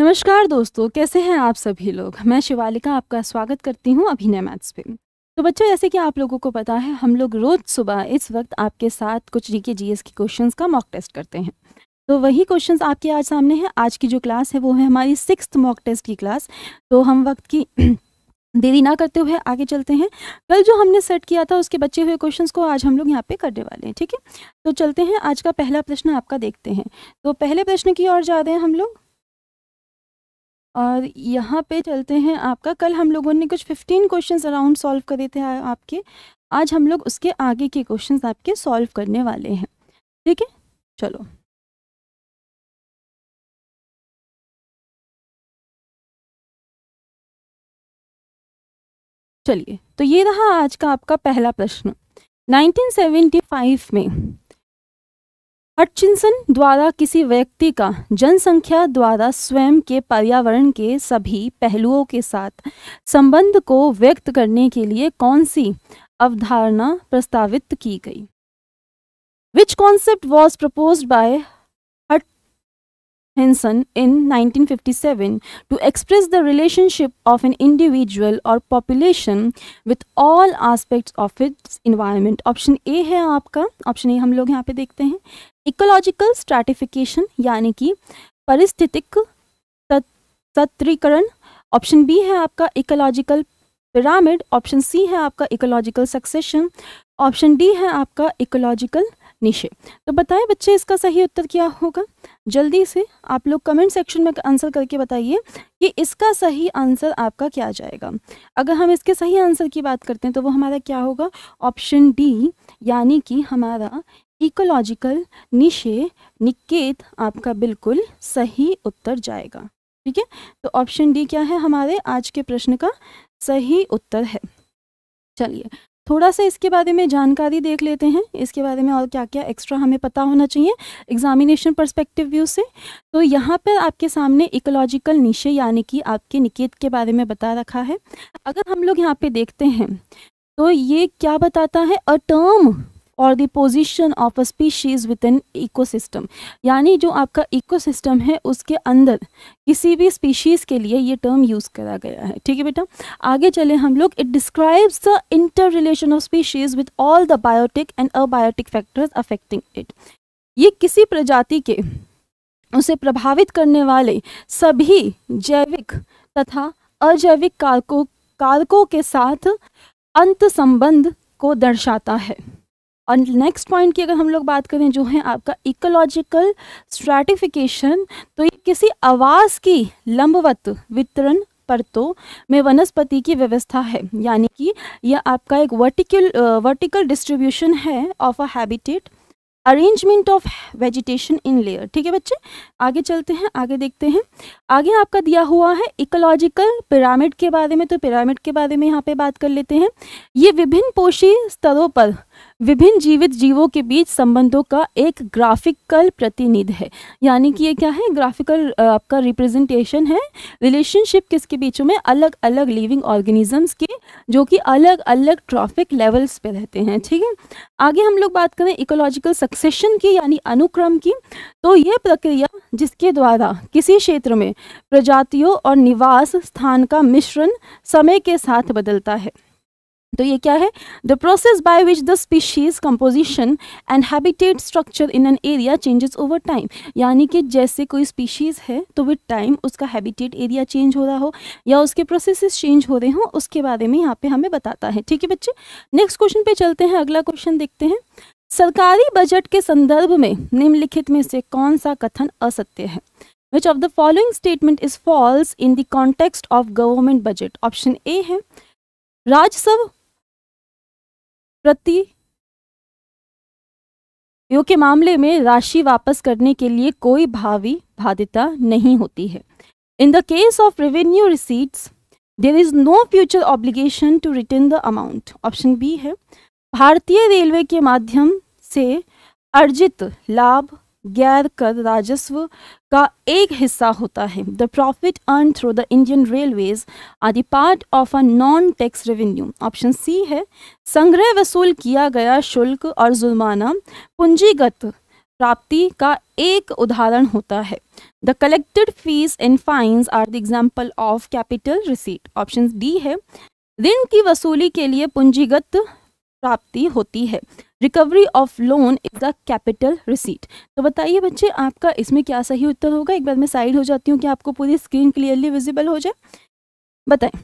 नमस्कार दोस्तों कैसे हैं आप सभी लोग मैं शिवालिका आपका स्वागत करती हूं अभिनय मैथ्स पे तो बच्चों जैसे कि आप लोगों को पता है हम लोग रोज़ सुबह इस वक्त आपके साथ कुछ जी के जी के क्वेश्चंस का मॉक टेस्ट करते हैं तो वही क्वेश्चंस आपके आज सामने हैं आज की जो क्लास है वो है हमारी सिक्स मॉक टेस्ट की क्लास तो हम वक्त की देरी ना करते हुए आगे चलते हैं कल जो हमने सेट किया था उसके बचे हुए क्वेश्चंस को आज हम लोग यहाँ पे करने वाले हैं ठीक है तो चलते हैं आज का पहला प्रश्न आपका देखते हैं तो पहले प्रश्न की ओर जा रहे हैं हम लोग और यहाँ पे चलते हैं आपका कल हम लोगों ने कुछ 15 क्वेश्चंस अराउंड सॉल्व करे थे आपके आज हम लोग उसके आगे के क्वेश्चंस आपके सॉल्व करने वाले हैं ठीक है चलो चलिए तो ये रहा आज का आपका पहला प्रश्न 1975 में हटचिंसन द्वारा किसी व्यक्ति का जनसंख्या द्वारा स्वयं के पर्यावरण के सभी पहलुओं के साथ संबंध को व्यक्त करने के लिए कौन सी अवधारणा प्रस्तावित की गई which concept was propose by Henson in 1957 to express the relationship of an individual or population with all aspects of its environment. Option A है आपका Option A हम लोग यहाँ पे देखते हैं इकोलॉजिकल स्ट्रैटिफिकेशन यानी कि परिस्थितिक सत्रीकरण ऑप्शन बी है आपका इकोलॉजिकल पिरामिड ऑप्शन सी है आपका इकोलॉजिकल सक्सेशन ऑप्शन डी है आपका इकोलॉजिकल निशे तो बताएं बच्चे इसका सही उत्तर क्या होगा जल्दी से आप लोग कमेंट सेक्शन में आंसर करके बताइए कि इसका सही आंसर आपका क्या जाएगा अगर हम इसके सही आंसर की बात करते हैं तो वो हमारा क्या होगा ऑप्शन डी यानी कि हमारा इकोलॉजिकल निशे निकेत आपका बिल्कुल सही उत्तर जाएगा ठीक है तो ऑप्शन डी क्या है हमारे आज के प्रश्न का सही उत्तर है चलिए थोड़ा सा इसके बारे में जानकारी देख लेते हैं इसके बारे में और क्या क्या एक्स्ट्रा हमें पता होना चाहिए एग्जामिनेशन पर्सपेक्टिव व्यू से तो यहाँ पर आपके सामने इकोलॉजिकल निशे यानी कि आपके निकेत के बारे में बता रखा है अगर हम लोग यहाँ पे देखते हैं तो ये क्या बताता है अ टर्म और the position of a species with an ecosystem यानी जो आपका इकोसिस्टम है उसके अंदर किसी भी स्पीशीज़ के लिए ये टर्म यूज़ करा गया है ठीक है बेटा आगे चले हम लोग it describes the interrelation of species with all the biotic and abiotic factors affecting it ये किसी प्रजाति के उसे प्रभावित करने वाले सभी जैविक तथा अजैविक कारकों कारकों के साथ अंत संबंध को दर्शाता है और नेक्स्ट पॉइंट की अगर हम लोग बात करें जो है आपका इकोलॉजिकल स्ट्रेटिफिकेशन तो ये किसी आवास की लंबवत वितरण परतों में वनस्पति की व्यवस्था है यानी कि यह आपका एक वर्टिकल वर्टिकल डिस्ट्रीब्यूशन है of a habitat arrangement of vegetation in layer ठीक है बच्चे आगे चलते हैं आगे देखते हैं आगे आपका दिया हुआ है इकोलॉजिकल पिरामिड के बारे में तो पिरामिड के बारे में यहाँ पे बात कर लेते हैं ये विभिन्न पोषी स्तरों पर विभिन्न जीवित जीवों के बीच संबंधों का एक ग्राफिकल प्रतिनिधि है यानी कि ये क्या है ग्राफिकल आपका रिप्रेजेंटेशन है रिलेशनशिप किसके बीचों में अलग अलग लिविंग ऑर्गेनिजम्स के जो कि अलग अलग ट्रॉफिक लेवल्स पे रहते हैं ठीक है आगे हम लोग बात करें इकोलॉजिकल सक्सेशन की यानी अनुक्रम की तो ये प्रक्रिया जिसके द्वारा किसी क्षेत्र में प्रजातियों और निवास स्थान का मिश्रण समय के साथ बदलता है तो ये क्या है the process by which the species composition and habitat structure in an area changes over time यानी कि जैसे कोई स्पीशीज़ है तो विद टाइम उसका हैबिटेट एरिया चेंज हो रहा हो या उसके प्रोसेसेस चेंज हो रहे हों उसके बारे में यहाँ पे हमें बताता है ठीक है बच्चे नेक्स्ट क्वेश्चन पे चलते हैं अगला क्वेश्चन देखते हैं सरकारी बजट के संदर्भ में निम्नलिखित में से कौन सा कथन असत्य है which of the following statement is false in the context of government budget option A है राजस्व प्रति प्रतियों के मामले में राशि वापस करने के लिए कोई भावी बाध्यता नहीं होती है in the case of revenue receipts there is no future obligation to return the amount option B है भारतीय रेलवे के माध्यम से अर्जित लाभ गैर कर राजस्व का एक हिस्सा होता है the profit earn through the Indian railways are the part of a non tax revenue option C है संग्रह वसूल किया गया शुल्क और जुर्माना पूंजीगत प्राप्ति का एक उदाहरण होता है the collected fees and fines are the example of capital receipt option D है ऋण की वसूली के लिए पूंजीगत प्राप्ति होती है recovery of loan is the capital receipt तो बताइए बच्चे आपका इसमें क्या सही उत्तर होगा एक बार मैं साइड हो जाती हूँ कि आपको पूरी स्क्रीन क्लियरली विजिबल हो जाए बताएं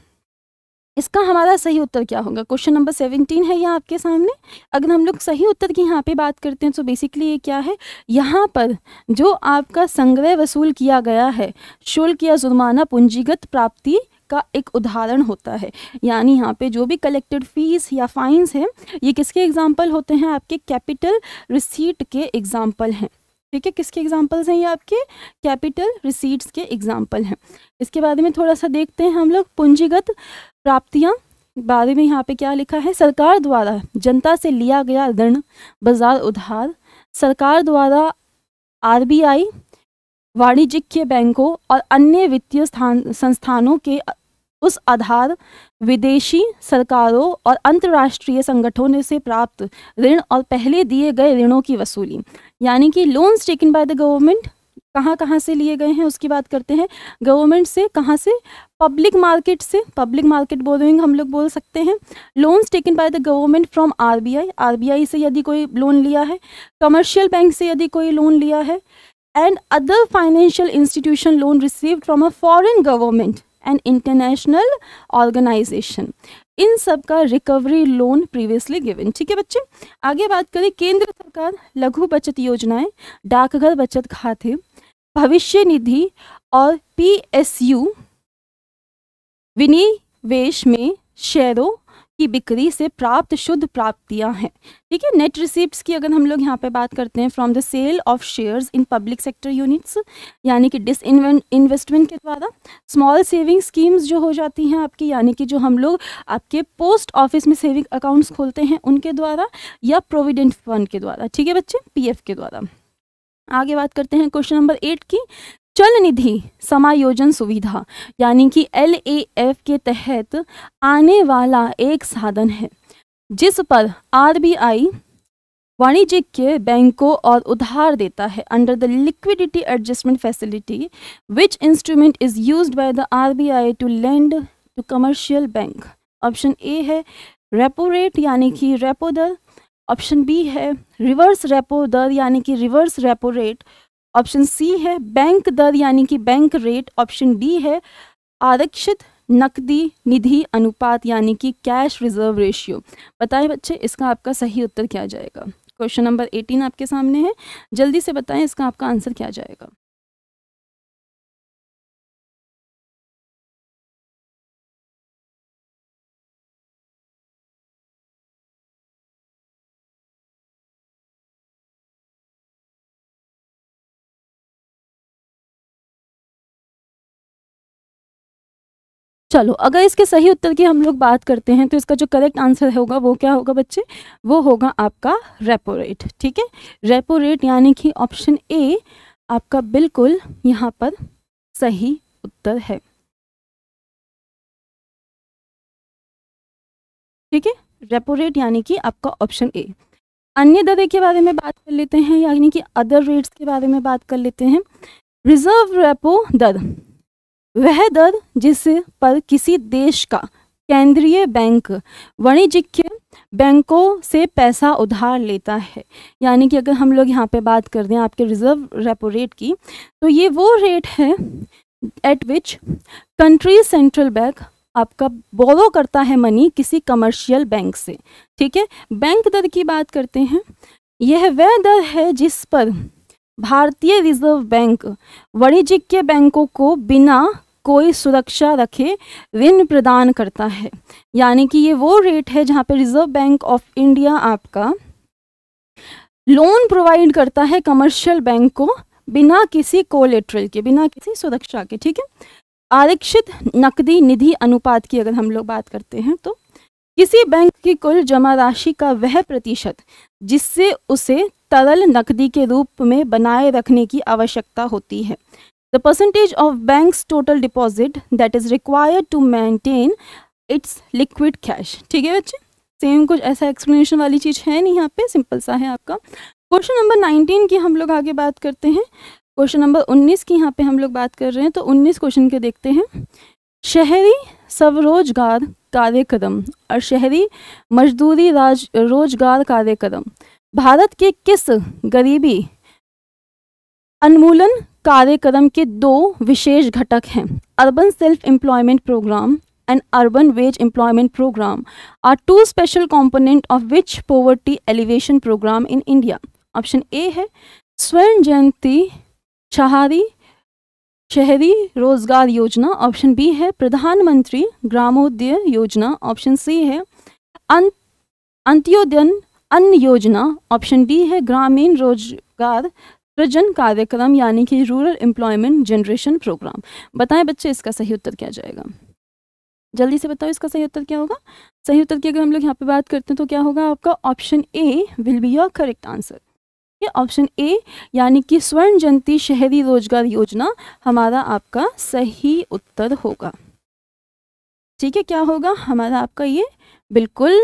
इसका हमारा सही उत्तर क्या होगा क्वेश्चन नंबर सेवनटीन है यहाँ आपके सामने अगर हम लोग सही उत्तर की यहाँ पे बात करते हैं तो बेसिकली ये क्या है यहाँ पर जो आपका संग्रह वसूल किया गया है शुल्क या जुर्माना पूंजीगत प्राप्ति का एक उदाहरण होता है यानी यहाँ पे जो भी कलेक्टेड फीस या फाइंस हैं ये किसके एग्जांपल होते हैं आपके कैपिटल रिसीट के एग्जांपल हैं ठीक है किसके एग्जांपल्स हैं ये आपके कैपिटल रिसीट्स के एग्जांपल हैं इसके बारे में थोड़ा सा देखते हैं हम लोग पूंजीगत प्राप्तियाँ बारे में यहाँ पे क्या लिखा है सरकार द्वारा जनता से लिया गया ऋण बाजार उधार सरकार द्वारा आर वाणिज्यिक बैंकों और अन्य वित्तीय संस्थानों के उस आधार विदेशी सरकारों और अंतर्राष्ट्रीय संगठनों से प्राप्त ऋण और पहले दिए गए ऋणों की वसूली यानी कि loans taken by the government कहाँ कहाँ से लिए गए हैं उसकी बात करते हैं गवर्नमेंट से कहाँ से पब्लिक मार्केट से पब्लिक मार्केट बोरोइंग हम लोग बोल सकते हैं loans taken by the government from RBI RBI से यदि कोई लोन लिया है कमर्शियल बैंक से यदि कोई लोन लिया है and other financial institution loan received from a foreign government and international organization इन सब का रिकवरी लोन प्रीवियसली गिवन ठीक है बच्चे आगे बात करें केंद्र सरकार लघु बचत योजनाएं डाकघर बचत खाते भविष्य निधि और पीएसयू विनिवेश में शेयरों की बिक्री से प्राप्त शुद्ध प्राप्तियां हैं ठीक है नेट रिसिप्ट की अगर हम लोग यहाँ पे बात करते हैं from the sale of shares in public sector units यानी कि डिस इन्वेस्टमेंट के द्वारा स्मॉल सेविंग स्कीम्स जो हो जाती हैं आपकी यानी कि जो हम लोग आपके पोस्ट ऑफिस में सेविंग अकाउंट्स खोलते हैं उनके द्वारा या प्रोविडेंट फंड के द्वारा ठीक है बच्चे पी के द्वारा आगे बात करते हैं क्वेश्चन नंबर एट की चल निधि समायोजन सुविधा यानी कि एल के तहत आने वाला एक साधन है जिस पर आरबीआई वाणिज्यिक बैंकों और उधार देता है under the liquidity adjustment facility which instrument is use by the RBI to lend to commercial bank option A है रेपो रेट यानी कि रेपो दर ऑप्शन बी है रिवर्स रेपो दर यानी कि reverse repo rate option C है bank दर यानी कि बैंक रेट ऑप्शन डी है आरक्षित नकदी निधि अनुपात यानी कि कैश रिजर्व रेशियो बताएं बच्चे इसका आपका सही उत्तर क्या जाएगा क्वेश्चन नंबर एटीन आपके सामने है जल्दी से बताएं इसका आपका आंसर क्या जाएगा चलो अगर इसके सही उत्तर की हम लोग बात करते हैं तो इसका जो करेक्ट आंसर होगा वो क्या होगा बच्चे वो होगा आपका रेपो रेट ठीक है रेपो रेट यानी कि ऑप्शन ए आपका बिल्कुल यहाँ पर सही उत्तर है ठीक है रेपो रेट यानी कि आपका ऑप्शन ए अन्य दरे के बारे में बात कर लेते हैं यानी कि अदर रेट्स के बारे में बात कर लेते हैं रिजर्व रेपो दर वह दर जिस पर किसी देश का केंद्रीय बैंक वाणिज्यिक बैंकों से पैसा उधार लेता है यानी कि अगर हम लोग यहाँ पे बात कर दें आपके रिजर्व रेपो रेट की तो ये वो रेट है at which country central bank आपका बोरो करता है मनी किसी कमर्शियल बैंक से ठीक है बैंक दर की बात करते हैं यह वह दर है जिस पर भारतीय रिजर्व बैंक वाणिज्यिक बैंकों को बिना कोई सुरक्षा रखे ऋण प्रदान करता है यानी कि ये वो रेट है जहाँ पे रिजर्व बैंक ऑफ इंडिया आपका लोन प्रोवाइड करता है कमर्शियल बैंक को बिना किसी कोलेट्रल के बिना किसी सुरक्षा के ठीक है आरक्षित नकदी निधि अनुपात की अगर हम लोग बात करते हैं तो किसी बैंक की कुल जमा राशि का वह प्रतिशत जिससे उसे तरल नकदी के रूप में बनाए रखने की आवश्यकता होती है The percentage of bank's total deposit that is required to maintain its liquid cash. ठीक है बच्चे सेम कुछ ऐसा एक्सप्लेनेशन वाली चीज़ है नहीं यहाँ पे सिंपल सा है आपका क्वेश्चन नंबर नाइनटीन की हम लोग आगे बात करते हैं क्वेश्चन नंबर उन्नीस की यहाँ पे हम लोग बात कर रहे हैं तो उन्नीस क्वेश्चन के देखते हैं शहरी स्वरोजगार कार्यक्रम और शहरी मजदूरी राज रोजगार कार्यक्रम भारत के किस गरीबी उन्मूलन कार्यक्रम के दो विशेष घटक हैं urban self employment programme and urban wage employment programme are two special component of which poverty alleviation programme in India option A है स्वर्ण जयंती शहरी शहरी रोजगार योजना ऑप्शन बी है प्रधानमंत्री ग्रामोदय योजना ऑप्शन सी है अंत्योदयन अन्न योजना ऑप्शन डी है ग्रामीण रोजगार प्रजन कार्यक्रम यानी कि रूरल एम्प्लॉयमेंट जनरेशन प्रोग्राम बताएं बच्चे इसका सही उत्तर क्या जाएगा जल्दी से बताओ इसका सही उत्तर क्या होगा सही उत्तर की अगर हम लोग यहाँ पे बात करते हैं तो क्या होगा आपका option A will be your correct answer ये ऑप्शन ए यानी कि स्वर्ण जयंती शहरी रोजगार योजना हमारा आपका सही उत्तर होगा ठीक है क्या होगा हमारा आपका ये बिल्कुल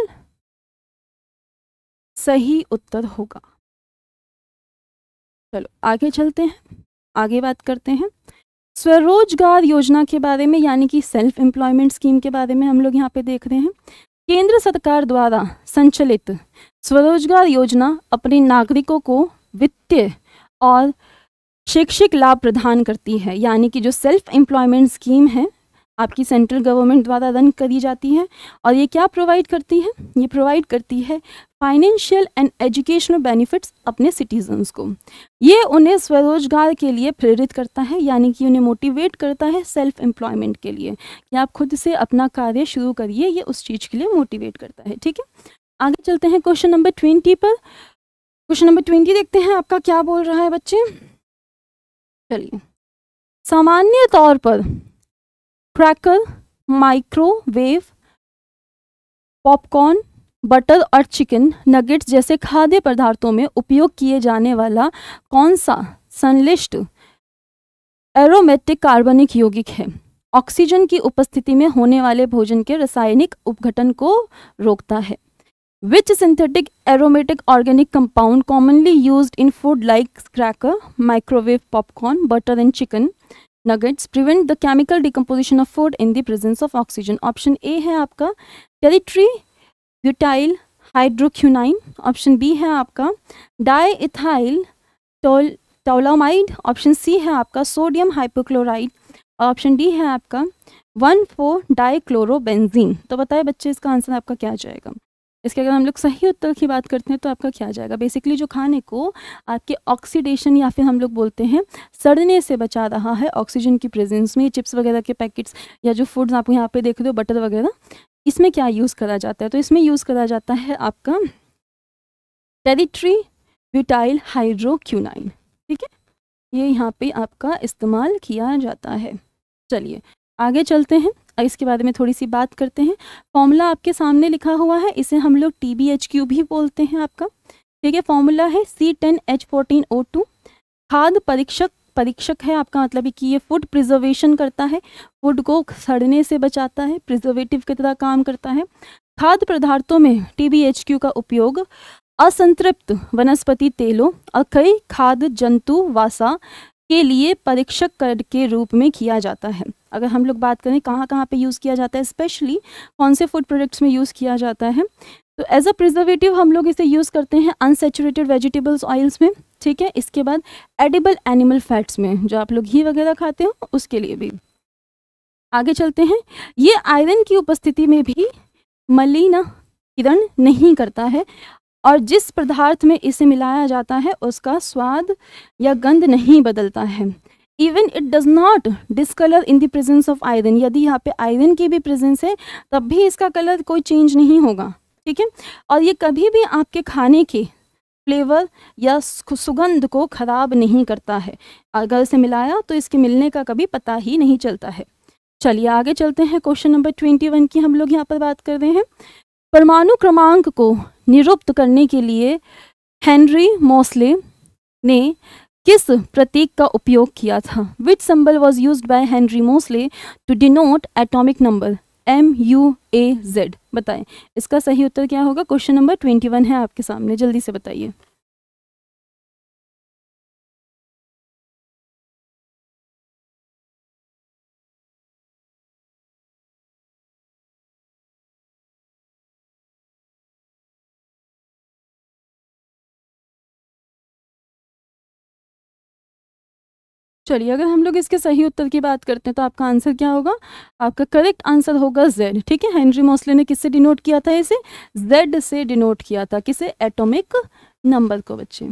सही उत्तर होगा चलो आगे चलते हैं आगे बात करते हैं स्वरोजगार योजना के बारे में यानी कि सेल्फ एम्प्लॉयमेंट स्कीम के बारे में हम लोग यहाँ पे देख रहे हैं केंद्र सरकार द्वारा संचालित स्वरोजगार योजना अपने नागरिकों को वित्तीय और शैक्षिक लाभ प्रदान करती है यानी कि जो सेल्फ एम्प्लॉयमेंट स्कीम है आपकी सेंट्रल गवर्नमेंट द्वारा रन करी जाती है और ये क्या प्रोवाइड करती है ये प्रोवाइड करती है फाइनेंशियल एंड एजुकेशनल बेनिफिट्स अपने सिटीजन्स को ये उन्हें स्वरोजगार के लिए प्रेरित करता है यानी कि उन्हें मोटिवेट करता है सेल्फ एम्प्लॉयमेंट के लिए कि आप खुद से अपना कार्य शुरू करिए ये उस चीज़ के लिए मोटिवेट करता है ठीक है आगे चलते हैं क्वेश्चन नंबर ट्वेंटी पर क्वेश्चन नंबर ट्वेंटी देखते हैं आपका क्या बोल रहा है बच्चे चलिए सामान्य तौर पर क्रैकल माइक्रोवेव पॉपकॉर्न बटर और चिकन नगेट्स जैसे खाद्य पदार्थों में उपयोग किए जाने वाला कौन सा संलिष्ट एरोमेटिक कार्बनिक यौगिक है ऑक्सीजन की उपस्थिति में होने वाले भोजन के रासायनिक उपघटन को रोकता है which synthetic aromatic organic compound commonly use in food like cracker microwave popcorn butter and chicken nuggets prevent the chemical decomposition of food in the presence of oxygen option A है आपका tertiary butyl hydroquinone option B है आपका di ethyl toluamide option C है आपका sodium hypochloride option D है आपका one four di chlorobenzene तो बताए बच्चे इसका आंसर आपका क्या आ जाएगा इसके अगर हम लोग सही उत्तर की बात करते हैं तो आपका क्या आ जाएगा बेसिकली जो खाने को आपके ऑक्सीडेशन या फिर हम लोग बोलते हैं सड़ने से बचा रहा है ऑक्सीजन की प्रेजेंस में चिप्स वगैरह के पैकेट्स या जो फूड्स आप यहाँ पे देख रहे हो बटर वगैरह इसमें क्या यूज़ करा जाता है तो इसमें यूज़ करा जाता है आपका टेरिट्री ब्यूटाइल हाइड्रोक्यूनाइन ठीक है ये यहाँ पे आपका इस्तेमाल किया जाता है चलिए आगे चलते हैं इसके बारे में थोड़ी सी बात करते हैं फॉर्मूला आपके सामने लिखा हुआ है इसे हम लोग टी बी एच क्यू भी बोलते हैं आपका ठीक है फॉर्मूला है C ten H fourteen O two खाद परीक्षक परीक्षक है आपका मतलब कि ये फूड प्रिजर्वेशन करता है फूड को सड़ने से बचाता है प्रिजर्वेटिव की तरह काम करता है खाद्य पदार्थों में टी बी एच क्यू का उपयोग असंतृप्त वनस्पति तेलों और कई खाद्य जंतु वासा के लिए परीक्षक कर के रूप में किया जाता है अगर हम लोग बात करें कहाँ कहाँ पे यूज़ किया जाता है स्पेशली कौन से फूड प्रोडक्ट्स में यूज़ किया जाता है तो एज अ प्रिजर्वेटिव हम लोग इसे यूज़ करते हैं अनसेचुरेटेड वेजिटेबल्स ऑयल्स में ठीक है इसके बाद एडिबल एनिमल फैट्स में जो आप लोग घी वगैरह खाते हो उसके लिए भी आगे चलते हैं ये आयरन की उपस्थिति में भी मलिन किरण नहीं करता है और जिस पदार्थ में इसे मिलाया जाता है उसका स्वाद या गंध नहीं बदलता है even it does not discolour in the presence of iron यदि यहाँ पे आयरन की भी प्रेजेंस है तब भी इसका कलर कोई चेंज नहीं होगा ठीक है और ये कभी भी आपके खाने के फ्लेवर या सुगंध को ख़राब नहीं करता है अगर इसे मिलाया तो इसके मिलने का कभी पता ही नहीं चलता है चलिए आगे चलते हैं क्वेश्चन नंबर ट्वेंटी वन की हम लोग यहाँ पर बात कर रहे हैं परमाणु क्रमांक को निरुप्त करने के लिए हेनरी मोसले ने किस प्रतीक का उपयोग किया था which symbol was used by Henry Moseley to denote atomic number M U A Z बताएं इसका सही उत्तर क्या होगा क्वेश्चन नंबर ट्वेंटी वन है आपके सामने जल्दी से बताइए चलिए अगर हम लोग इसके सही उत्तर की बात करते हैं तो आपका आंसर क्या होगा आपका करेक्ट आंसर होगा जेड ठीक है हेनरी मोसले ने किससे डिनोट किया था इसे जेड से डिनोट किया था किसे एटॉमिक नंबर को बच्चे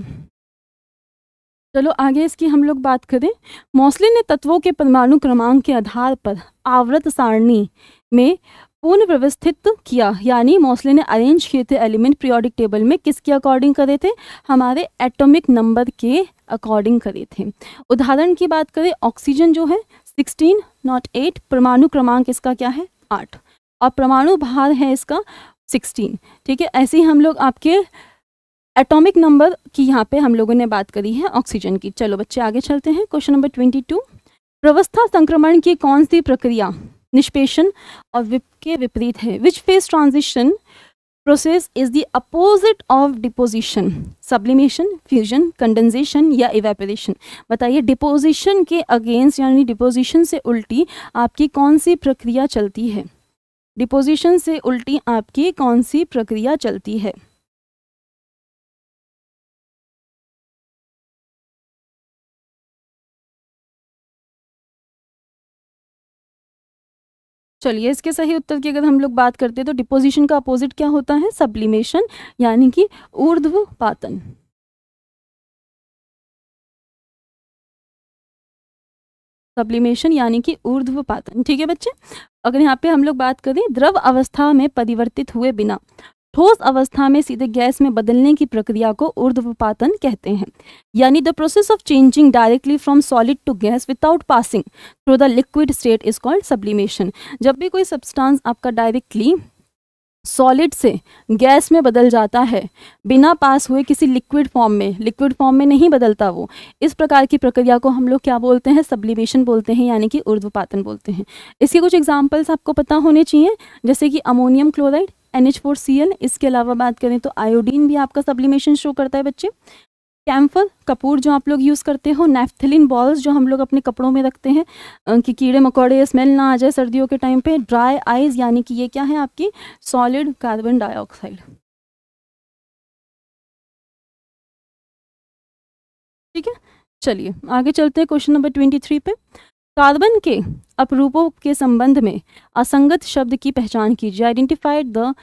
चलो आगे इसकी हम लोग बात करें मोसले ने तत्वों के परमाणु क्रमांक के आधार पर आवृत सारणी में पूर्ण व्यवस्थित किया यानी मौसले ने अरेंज किए थे एलिमेंट पीरियोडिक टेबल में किसके अकॉर्डिंग करे थे हमारे एटॉमिक नंबर के अकॉर्डिंग करे थे उदाहरण की बात करें ऑक्सीजन जो है सिक्सटीन नॉट एट परमाणु क्रमांक इसका क्या है आठ और परमाणु भार है इसका सिक्सटीन ठीक है ऐसे ही हम लोग आपके एटॉमिक नंबर की यहाँ पे हम लोगों ने बात करी है ऑक्सीजन की चलो बच्चे आगे चलते हैं क्वेश्चन नंबर ट्वेंटी टू संक्रमण की कौन सी प्रक्रिया निष्पेषण और विप के विपरीत है which phase transition process is the opposite of deposition sublimation fusion condensation या इवेपोरेशन बताइए डिपोजिशन के अगेंस्ट यानी डिपोजिशन से उल्टी आपकी कौन सी प्रक्रिया चलती है डिपोजिशन से उल्टी आपकी कौन सी प्रक्रिया चलती है चलिए इसके सही उत्तर की अगर हम लोग बात करते हैं तो डिपोजिशन का अपोजिट क्या होता है सब्लिमेशन यानी कि ऊर्ध्व पातन सब्लिमेशन यानी कि ऊर्ध्व पातन ठीक है बच्चे अगर यहाँ पे हम लोग बात करें द्रव अवस्था में परिवर्तित हुए बिना ठोस अवस्था में सीधे गैस में बदलने की प्रक्रिया को ऊर्ध्वपातन कहते हैं यानी the process of changing directly from solid to gas without passing through the liquid state is called sublimation जब भी कोई सब्सटेंस आपका डायरेक्टली सॉलिड से गैस में बदल जाता है बिना पास हुए किसी लिक्विड फॉर्म में लिक्विड फॉर्म में नहीं बदलता वो इस प्रकार की प्रक्रिया को हम लोग क्या बोलते हैं सब्लिमेशन बोलते हैं यानी कि ऊर्ध्वपातन बोलते हैं इसके कुछ एग्जांपल्स आपको पता होने चाहिए जैसे कि ammonium chloride N H four C L इसके अलावा बात करें तो आयोडीन भी आपका सब्लिमेशन शो करता है बच्चे कैम्फर कपूर जो आप लोग यूज़ करते हो नेफ्थलिन बॉल्स जो हम लोग अपने कपड़ों में रखते हैं कि कीड़े मकोड़े स्मेल ना आ जाए सर्दियों के टाइम पे ड्राई आइज यानी कि ये क्या है आपकी सॉलिड कार्बन डाइऑक्साइड ठीक है चलिए आगे चलते हैं क्वेश्चन नंबर ट्वेंटी थ्री पे कार्बन के अपरूपों के संबंध में असंगत शब्द की पहचान कीजिए identified the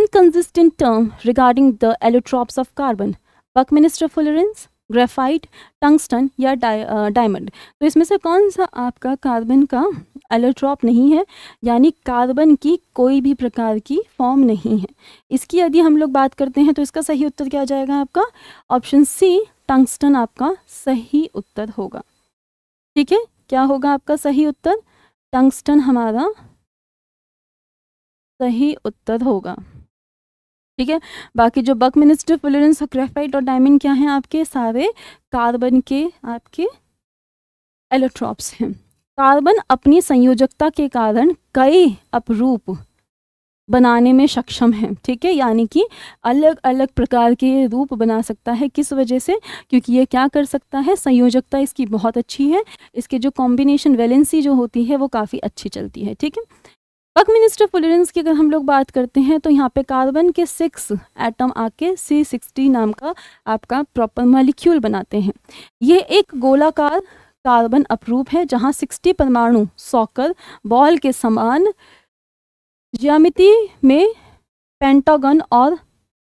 inconsistent term regarding the allotropes of carbon buckminster fullerenes graphite tungsten या डायमंड uh, तो इसमें से कौन सा आपका कार्बन का एलोट्रॉप नहीं है यानी कार्बन की कोई भी प्रकार की फॉर्म नहीं है इसकी यदि हम लोग बात करते हैं तो इसका सही उत्तर क्या जाएगा आपका ऑप्शन सी टंगस्टन आपका सही उत्तर होगा ठीक है क्या होगा आपका सही उत्तर टंगस्टन हमारा सही उत्तर होगा ठीक है बाकी जो बक मिनिस्टर फ्लोरेंस ग्रेफाइट और डायमंड क्या हैं आपके सारे कार्बन के आपके एलोट्रॉप्स हैं कार्बन अपनी संयोजकता के कारण कई अपरूप बनाने में सक्षम है ठीक है यानी कि अलग अलग प्रकार के रूप बना सकता है किस वजह से क्योंकि ये क्या कर सकता है संयोजकता इसकी बहुत अच्छी है इसके जो कॉम्बिनेशन वैलेंसी जो होती है वो काफ़ी अच्छी चलती है ठीक है वर्क मिनिस्टर फुलरेंस की अगर हम लोग बात करते हैं तो यहाँ पे कार्बन के सिक्स एटम आके सी सिक्सटी नाम का आपका प्रॉपर मालिक्यूल बनाते हैं ये एक गोलाकार कार्बन अपरूप है जहाँ सिक्सटी परमाणु सॉकर बॉल के समान ज्यामिति में पेंटागन और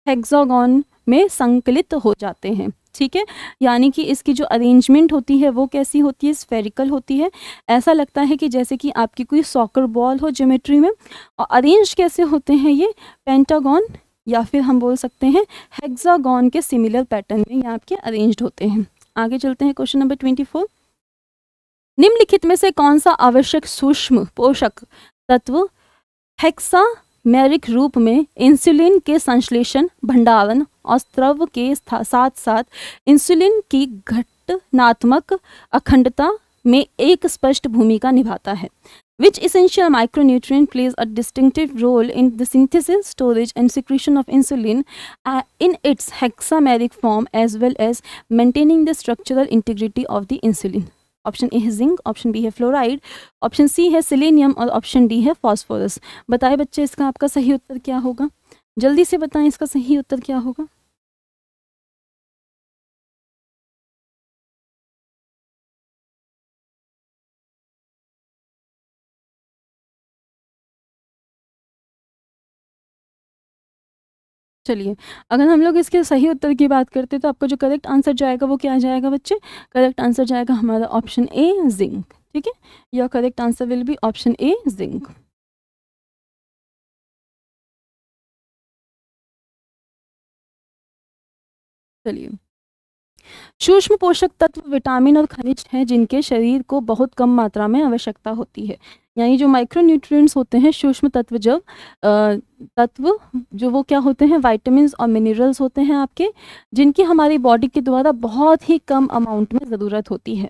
हेक्सागन में संकलित हो जाते हैं ठीक है यानी कि इसकी जो अरेंजमेंट होती है वो कैसी होती है स्फेरिकल होती है ऐसा लगता है कि जैसे कि आपकी कोई सॉकर बॉल हो ज्योमेट्री में और अरेंज कैसे होते हैं ये पेंटागॉन या फिर हम बोल सकते हैं हेक्सागन के सिमिलर पैटर्न में ये आपके अरेंज्ड होते हैं आगे चलते हैं क्वेश्चन नंबर ट्वेंटी फोर निम्नलिखित में से कौन सा आवश्यक सूक्ष्म पोषक तत्व हेक्सा मेरिक रूप में इंसुलिन के संश्लेषण भंडारण और स्त्रव के साथ साथ इंसुलिन की घटनात्मक अखंडता में एक स्पष्ट भूमिका निभाता है which essential micronutrient plays a distinctive role in the synthesis storage and secretion of insulin in its hexameric form as well as maintaining the structural integrity of the insulin option A है zinc option B है fluoride option C है selenium और option D है phosphorus बताए बच्चे इसका आपका सही उत्तर क्या होगा जल्दी से बताएं इसका सही उत्तर क्या होगा चलिए अगर हम लोग इसके सही उत्तर की बात करते हैं तो आपका जो करेक्ट आंसर जाएगा वो क्या जाएगा बच्चे करेक्ट आंसर जाएगा हमारा ऑप्शन ए जिंक ठीक है your correct answer will be option A zinc चलिए सूक्ष्म पोषक तत्व विटामिन और खनिज हैं जिनके शरीर को बहुत कम मात्रा में आवश्यकता होती है यानी जो माइक्रो न्यूट्रिएंट्स होते हैं सूक्ष्म तत्व जब तत्व जो वो क्या होते हैं वाइटमिन और मिनरल्स होते हैं आपके जिनकी हमारी बॉडी के द्वारा बहुत ही कम अमाउंट में ज़रूरत होती है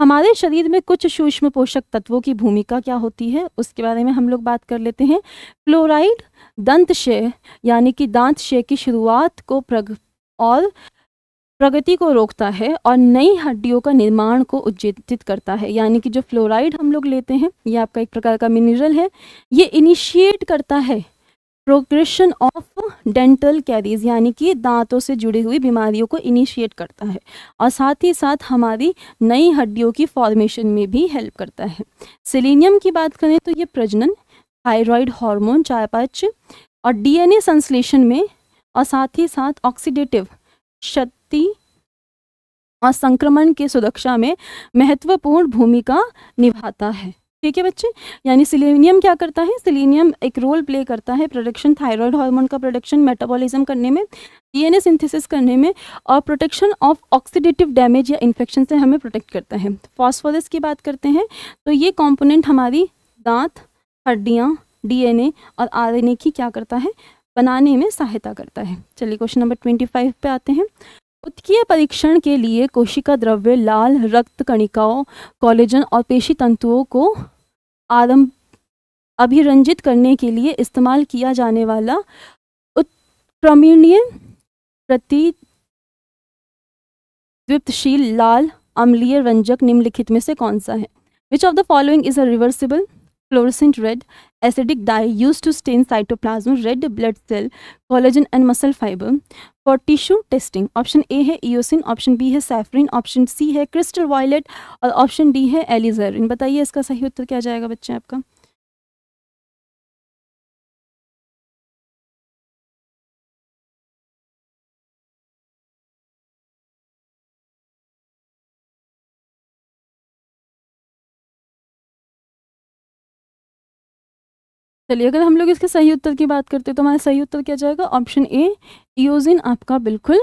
हमारे शरीर में कुछ सूक्ष्म पोषक तत्वों की भूमिका क्या होती है उसके बारे में हम लोग बात कर लेते हैं फ्लोराइड दंत शेय यानी कि दांत शय की शुरुआत को प्रग और प्रगति को रोकता है और नई हड्डियों का निर्माण को उज्जेजित करता है यानी कि जो फ्लोराइड हम लोग लेते हैं ये आपका एक प्रकार का मिनरल है ये इनिशिएट करता है प्रोग्रेशन ऑफ डेंटल कैरीज यानी कि दांतों से जुड़ी हुई बीमारियों को इनिशिएट करता है और साथ ही साथ हमारी नई हड्डियों की फॉर्मेशन में भी हेल्प करता है सिलीनियम की बात करें तो ये प्रजनन थायराइड हार्मोन चायपाच और डीएनए संश्लेषण में और साथ ही साथ ऑक्सीडेटिव क्षति और संक्रमण के सुरक्षा में महत्वपूर्ण भूमिका निभाता है ठीक है बच्चे यानी सिलेनियम क्या करता है सिलेनियम एक रोल प्ले करता है प्रोडक्शन थायराइड हार्मोन का प्रोडक्शन मेटाबॉलिज्म करने में डीएनए सिंथेसिस करने में और प्रोटेक्शन ऑफ ऑक्सीडेटिव डैमेज या इन्फेक्शन से हमें प्रोटेक्ट करता है फॉस्फोरस की बात करते हैं तो ये कॉम्पोनेंट हमारी दांत हड्डियाँ डी और आर की क्या करता है बनाने में सहायता करता है चलिए क्वेश्चन नंबर ट्वेंटी फाइव पे आते हैं उत्कीय परीक्षण के लिए कोशिका द्रव्य लाल रक्त कणिकाओं कॉलेजन और पेशी तंतुओं को आरंभ अभिरंजित करने के लिए इस्तेमाल किया जाने वाला उत्क्रमणीय प्रति द्विपशील लाल अम्लीय रंजक निम्नलिखित में से कौन सा है which of the following is a reversible fluorescent red acidic dye used to stain cytoplasm, red blood cell collagen and muscle fibre for tissue testing option A है ईओसिन ऑप्शन बी है सैफरिन ऑप्शन सी है crystal violet और option D है alizarin बताइए इसका सही उत्तर क्या जाएगा बच्चे आपका चलिए अगर हम लोग इसके सही उत्तर की बात करते हैं तो हमारा सही उत्तर क्या जाएगा ऑप्शन ए योजिन आपका बिल्कुल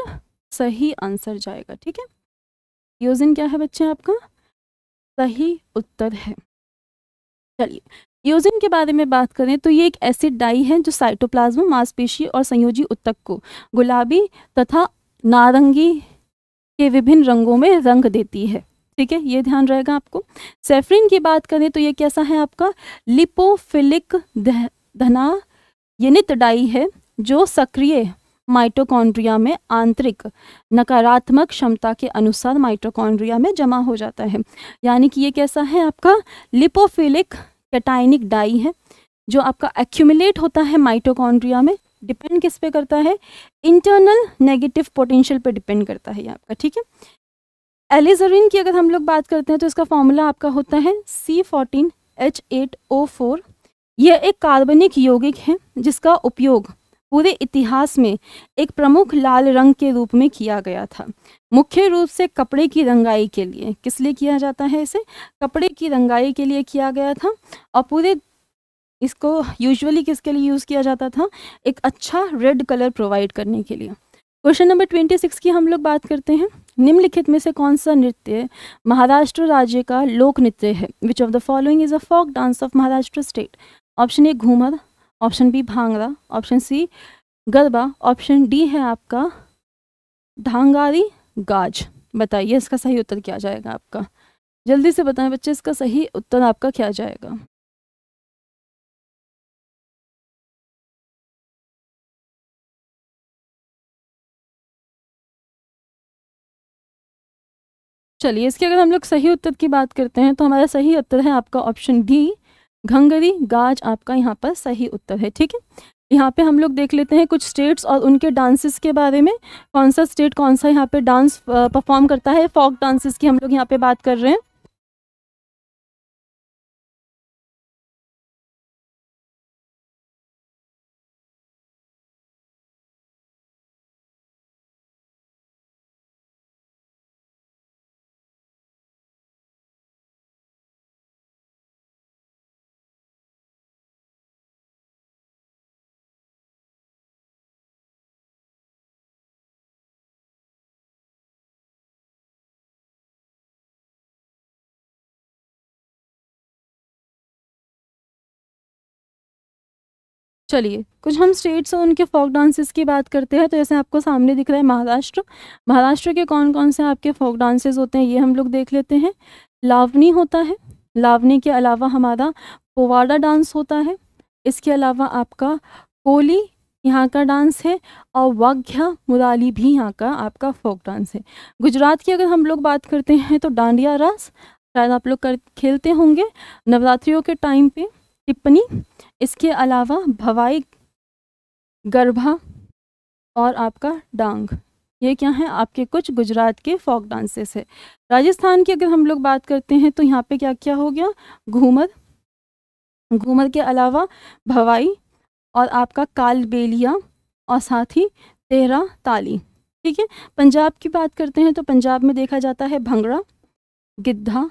सही आंसर जाएगा ठीक है योजिन क्या है बच्चे आपका सही उत्तर है चलिए योजिन के बारे में बात करें तो ये एक एसिड डाई है जो साइटोप्लाज्म मांसपेशी और संयोजी उत्तक को गुलाबी तथा नारंगी के विभिन्न रंगों में रंग देती है ठीक है ये ध्यान रहेगा आपको सेफरिन की बात करें तो ये कैसा है आपका लिपोफिलिक धना यनित डाई है जो सक्रिय माइटोकॉन्ड्रिया में आंतरिक नकारात्मक क्षमता के अनुसार माइटोकॉन्ड्रिया में जमा हो जाता है यानी कि ये कैसा है आपका लिपोफिलिक कैटाइनिक डाई है जो आपका एक्यूमुलेट होता है माइटोकॉन्ड्रिया में डिपेंड किस पे करता है इंटरनल नेगेटिव पोटेंशियल पे डिपेंड करता है ये आपका ठीक है एलिजरीन की अगर हम लोग बात करते हैं तो इसका फॉर्मूला आपका होता है C fourteen H eight O four यह एक कार्बनिक यौगिक है जिसका उपयोग पूरे इतिहास में एक प्रमुख लाल रंग के रूप में किया गया था मुख्य रूप से कपड़े की रंगाई के लिए किस लिए किया जाता है इसे कपड़े की रंगाई के लिए किया गया था और पूरे इसको यूजुअली किसके लिए यूज़ किया जाता था एक अच्छा रेड कलर प्रोवाइड करने के लिए क्वेश्चन नंबर ट्वेंटी सिक्स की हम लोग बात करते हैं निम्नलिखित में से कौन सा नृत्य महाराष्ट्र राज्य का लोक नृत्य है which of the following is a folk dance of Maharashtra state option A Ghoomar option B Bhangra option C Garba option D है आपका ढांगारी गाज बताइए इसका सही उत्तर क्या जाएगा आपका जल्दी से बताएं बच्चे इसका सही उत्तर आपका क्या जाएगा चलिए इसके अगर हम लोग सही उत्तर की बात करते हैं तो हमारा सही उत्तर है आपका ऑप्शन डी घंगरी गाज आपका यहाँ पर सही उत्तर है ठीक है यहाँ पे हम लोग देख लेते हैं कुछ स्टेट्स और उनके डांसेस के बारे में कौन सा स्टेट कौन सा यहाँ पे डांस परफॉर्म करता है फॉक डांसेस की हम लोग यहाँ पे बात कर रहे हैं चलिए कुछ हम स्टेट्स और उनके फोक डांसेस की बात करते हैं तो जैसे आपको सामने दिख रहा है महाराष्ट्र महाराष्ट्र के कौन कौन से आपके फोक डांसेस होते हैं ये हम लोग देख लेते हैं लावनी होता है लावनी के अलावा हमारा पोवाड़ा डांस होता है इसके अलावा आपका कोली यहाँ का डांस है और वाघ्या मुराली भी यहाँ का आपका फोक डांस है गुजरात की अगर हम लोग बात करते हैं तो डांडिया रास शायद आप लोग कर खेलते होंगे नवरात्रियों के टाइम पे टिप्पणी इसके अलावा भवाई गरभा और आपका डांग ये क्या है आपके कुछ गुजरात के फोक डांसेस है राजस्थान की अगर हम लोग बात करते हैं तो यहाँ पे क्या क्या हो गया घूमर घूमर के अलावा भवाई और आपका काल बेलिया और साथ ही तेरा ताली ठीक है पंजाब की बात करते हैं तो पंजाब में देखा जाता है भंगड़ा गिद्धा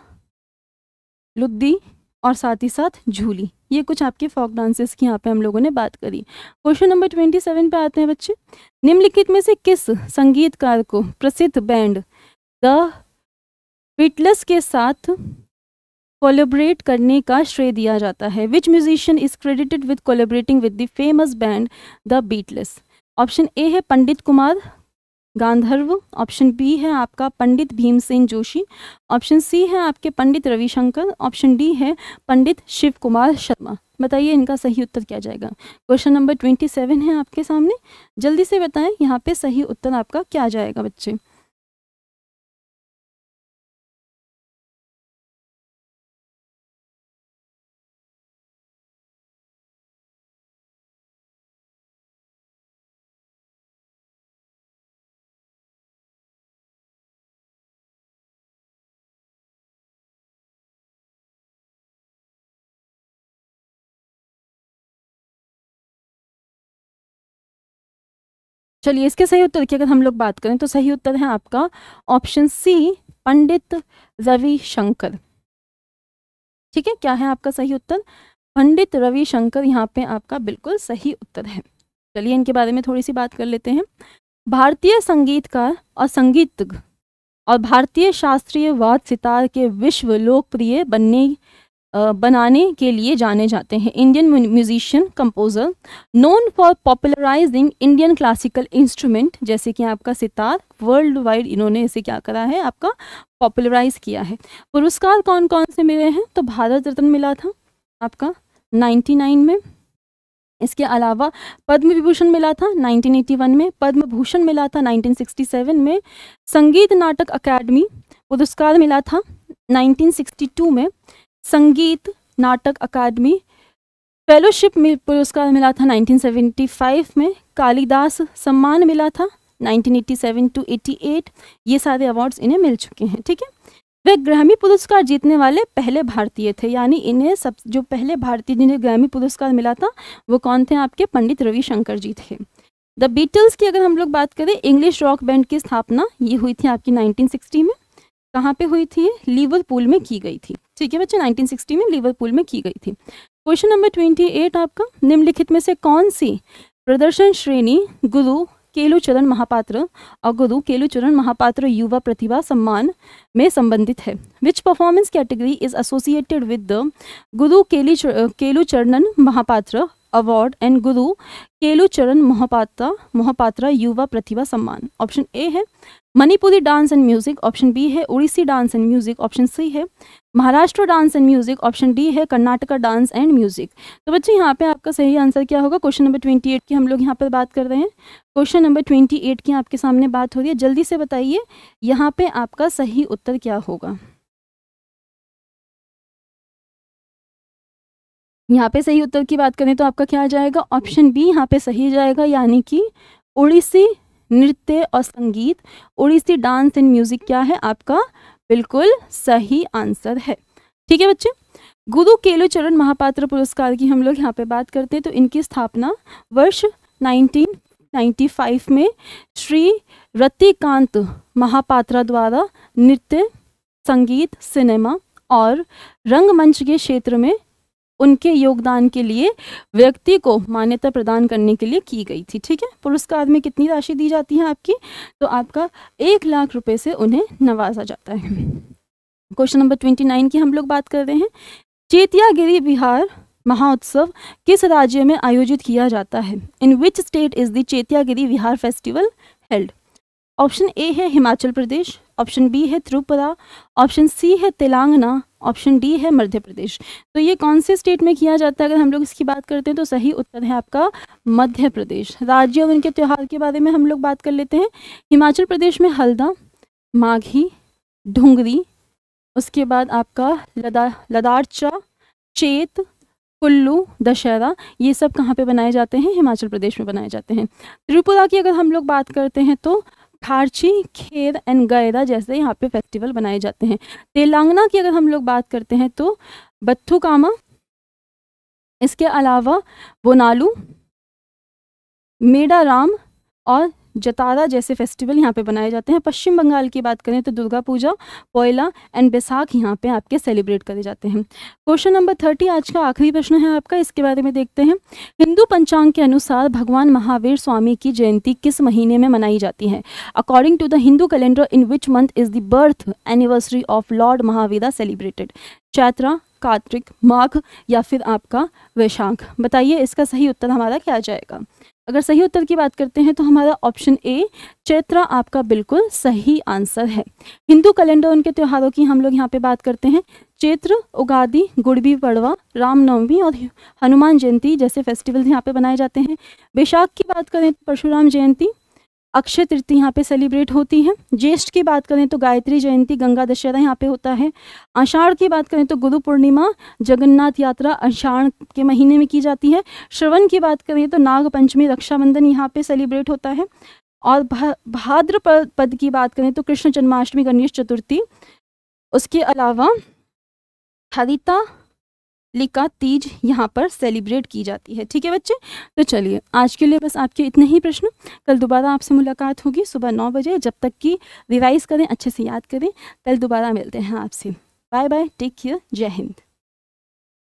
लुद्दी और साथ ही साथ झूली ये कुछ आपके फोक डांसेस की यहाँ पे हम लोगों ने बात करी क्वेश्चन नंबर ट्वेंटी सेवन पे आते हैं बच्चे निम्नलिखित में से किस संगीतकार को प्रसिद्ध बैंड द बिटल्स के साथ कोलेबरेट करने का श्रेय दिया जाता है which musician is credited with collaborating with the famous band the Beatles option A है पंडित कुमार गांधर्व ऑप्शन बी है आपका पंडित भीमसेन जोशी ऑप्शन सी है आपके पंडित रविशंकर ऑप्शन डी है पंडित शिव कुमार शर्मा बताइए इनका सही उत्तर क्या जाएगा क्वेश्चन नंबर ट्वेंटी सेवन है आपके सामने जल्दी से बताएं यहाँ पे सही उत्तर आपका क्या जाएगा बच्चे चलिए इसके सही उत्तर की अगर हम लोग बात करें तो सही उत्तर है आपका ऑप्शन सी पंडित रविशंकर ठीक है क्या है आपका सही उत्तर पंडित रविशंकर यहाँ पे आपका बिल्कुल सही उत्तर है चलिए इनके बारे में थोड़ी सी बात कर लेते हैं भारतीय संगीतकार और संगीतज्ञ और भारतीय शास्त्रीय वाद सितार के विश्व लोकप्रिय बनने बनाने के लिए जाने जाते हैं Indian musician composer known for popularising Indian classical instrument जैसे कि आपका सितार वर्ल्ड वाइड इन्होंने इसे क्या करा है आपका पॉपुलराइज किया है पुरस्कार कौन कौन से मिले हैं तो भारत रत्न मिला था आपका 99 में इसके अलावा पद्म विभूषण मिला था 1981 में पद्म भूषण मिला था 1967 में संगीत नाटक अकेडमी पुरस्कार मिला था 1962 में संगीत नाटक अकादमी फेलोशिप पुरस्कार मिला था 1975 में कालिदास सम्मान मिला था 1987 टू 88 ये सारे अवार्ड्स इन्हें मिल चुके हैं ठीक है वे ग्रामी पुरस्कार जीतने वाले पहले भारतीय थे यानी इन्हें सब जो पहले भारतीय जिन्हें ग्रामी पुरस्कार मिला था वो कौन थे आपके पंडित रविशंकर जी थे द बीटल्स की अगर हम लोग बात करें इंग्लिश रॉक बैंड की स्थापना ये हुई थी आपकी 1960 में कहाँ पे हुई थी लीवरपूल में की गई थी ठीक है बच्चे 1960 में लीवरपूल में की गई थी क्वेश्चन नंबर 28 आपका निम्नलिखित में से कौन सी प्रदर्शन श्रेणी गुरु केलुचरण महापात्र और गुरु केलुचरण महापात्र युवा प्रतिभा सम्मान में संबंधित है which performance category is associated with the Guru Kelu Kelucharan Mahapatra award and गुरु केलुचरण मोहपात्रा मोहपात्रा युवा प्रतिभा सम्मान ऑप्शन ए है Manipuri dance and music option B है Odissi dance and music option C है Maharashtra dance and music option D है कर्नाटका डांस एंड म्यूजिक तो बच्चे यहाँ पे आपका सही आंसर क्या होगा क्वेश्चन नंबर ट्वेंटी एट की हम लोग यहाँ पर बात कर रहे हैं क्वेश्चन नंबर ट्वेंटी एट की आपके सामने बात हो रही है जल्दी से बताइए यहाँ पे आपका सही उत्तर क्या होगा यहाँ पे सही उत्तर की बात करें तो आपका क्या आ जाएगा ऑप्शन बी यहाँ पे सही जाएगा यानी कि उड़ीसी नृत्य और संगीत उड़ीसी डांस एंड म्यूज़िक क्या है आपका बिल्कुल सही आंसर है ठीक है बच्चे गुरु केलुचरण महापात्र पुरस्कार की हम लोग यहाँ पे बात करते हैं तो इनकी स्थापना वर्ष 1995 में श्री रतिकांत महापात्रा द्वारा नृत्य संगीत सिनेमा और रंगमंच के क्षेत्र में उनके योगदान के लिए व्यक्ति को मान्यता प्रदान करने के लिए की गई थी ठीक है पुरस्कार में कितनी राशि दी जाती है आपकी तो आपका एक लाख रुपए से उन्हें नवाजा जाता है क्वेश्चन नंबर ट्वेंटी नाइन की हम लोग बात कर रहे हैं चेतियागिरी बिहार महाउत्सव किस राज्य में आयोजित किया जाता है in which state is the Chethiyagiri Bihar festival held option A है हिमाचल प्रदेश ऑप्शन बी है त्रिपुरा ऑप्शन सी है तेलंगाना ऑप्शन डी है मध्य प्रदेश तो ये कौन से स्टेट में किया जाता है अगर हम लोग इसकी बात करते हैं तो सही उत्तर है आपका मध्य प्रदेश राज्य और उनके त्यौहार के बारे में हम लोग बात कर लेते हैं हिमाचल प्रदेश में हल्दा माघी ढूंगरी उसके बाद आपका लदा लदारचा चेत कुल्लू दशहरा ये सब कहाँ पे बनाए जाते हैं हिमाचल प्रदेश में बनाए जाते हैं त्रिपुरा की अगर हम लोग बात करते हैं तो खारची खेर एंड गैरा जैसे यहाँ पे फेस्टिवल बनाए जाते हैं तेलंगाना की अगर हम लोग बात करते हैं तो बत्थुकामा इसके अलावा बोनालू मेडाराम और जतारा जैसे फेस्टिवल यहाँ पे बनाए जाते हैं पश्चिम बंगाल की बात करें तो दुर्गा पूजा पोयला एंड बैसाख यहाँ पे आपके सेलिब्रेट करे जाते हैं क्वेश्चन नंबर थर्टी आज का आखिरी प्रश्न है आपका इसके बारे में देखते हैं हिंदू पंचांग के अनुसार भगवान महावीर स्वामी की जयंती किस महीने में मनाई जाती है according to the Hindu calendar in which month is the birth anniversary of Lord Mahavira celebrated Chaitra Kartik Magh या फिर आपका वैशाख बताइए इसका सही उत्तर हमारा क्या जाएगा अगर सही उत्तर की बात करते हैं तो हमारा ऑप्शन ए चैत्र आपका बिल्कुल सही आंसर है हिंदू कैलेंडर उनके त्योहारों की हम लोग यहाँ पे बात करते हैं चैत्र उगादी गुड़बी पड़वा रामनवमी और हनुमान जयंती जैसे फेस्टिवल्स यहाँ पे बनाए जाते हैं बैशाख की बात करें तो परशुराम जयंती अक्षय तृतीय यहाँ पे सेलिब्रेट होती है ज्येष्ठ की बात करें तो गायत्री जयंती गंगा दशहरा यहाँ पे होता है आषाढ़ की बात करें तो गुरु पूर्णिमा जगन्नाथ यात्रा आषाढ़ के महीने में की जाती है श्रवण की बात करें तो नाग पंचमी रक्षाबंधन यहाँ पे सेलिब्रेट होता है और भा, भाद्र पद की बात करें तो कृष्ण जन्माष्टमी गणेश चतुर्थी उसके अलावा हरिता का तीज यहाँ पर सेलिब्रेट की जाती है ठीक है बच्चे तो चलिए आज के लिए बस आपके इतने ही प्रश्न कल दोबारा आपसे मुलाकात होगी सुबह नौ बजे जब तक कि रिवाइज़ करें अच्छे से याद करें कल दोबारा मिलते हैं आपसे बाय बाय टेक केयर जय हिंद